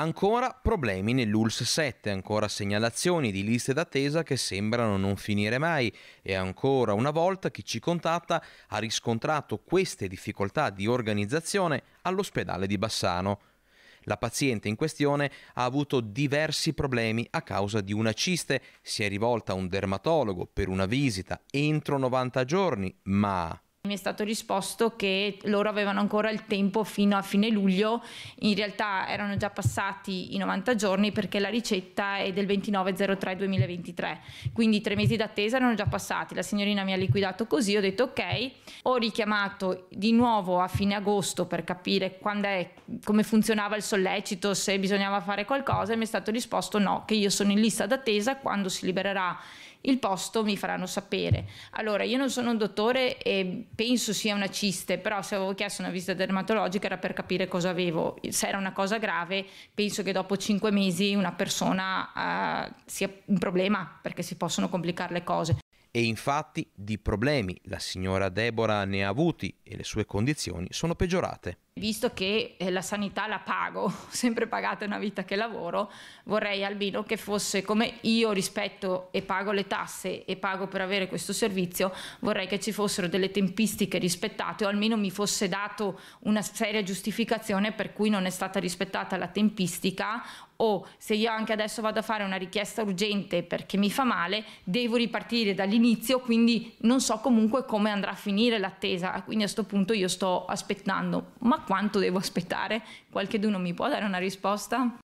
Ancora problemi nell'ULS 7, ancora segnalazioni di liste d'attesa che sembrano non finire mai e ancora una volta chi ci contatta ha riscontrato queste difficoltà di organizzazione all'ospedale di Bassano. La paziente in questione ha avuto diversi problemi a causa di una ciste, si è rivolta a un dermatologo per una visita entro 90 giorni, ma mi è stato risposto che loro avevano ancora il tempo fino a fine luglio, in realtà erano già passati i 90 giorni perché la ricetta è del 29.03.2023, quindi i tre mesi d'attesa erano già passati, la signorina mi ha liquidato così, ho detto ok, ho richiamato di nuovo a fine agosto per capire è, come funzionava il sollecito, se bisognava fare qualcosa e mi è stato risposto no, che io sono in lista d'attesa, quando si libererà il posto mi faranno sapere. Allora, io non sono un dottore e penso sia una ciste, però se avevo chiesto una visita dermatologica era per capire cosa avevo. Se era una cosa grave, penso che dopo cinque mesi una persona eh, sia un problema perché si possono complicare le cose. E infatti di problemi la signora Deborah ne ha avuti e le sue condizioni sono peggiorate visto che eh, la sanità la pago, ho sempre pagata una vita che lavoro, vorrei almeno che fosse come io rispetto e pago le tasse e pago per avere questo servizio, vorrei che ci fossero delle tempistiche rispettate o almeno mi fosse dato una seria giustificazione per cui non è stata rispettata la tempistica o se io anche adesso vado a fare una richiesta urgente perché mi fa male, devo ripartire dall'inizio, quindi non so comunque come andrà a finire l'attesa, quindi a questo punto io sto aspettando. Ma quanto devo aspettare? Qualcheduno mi può dare una risposta?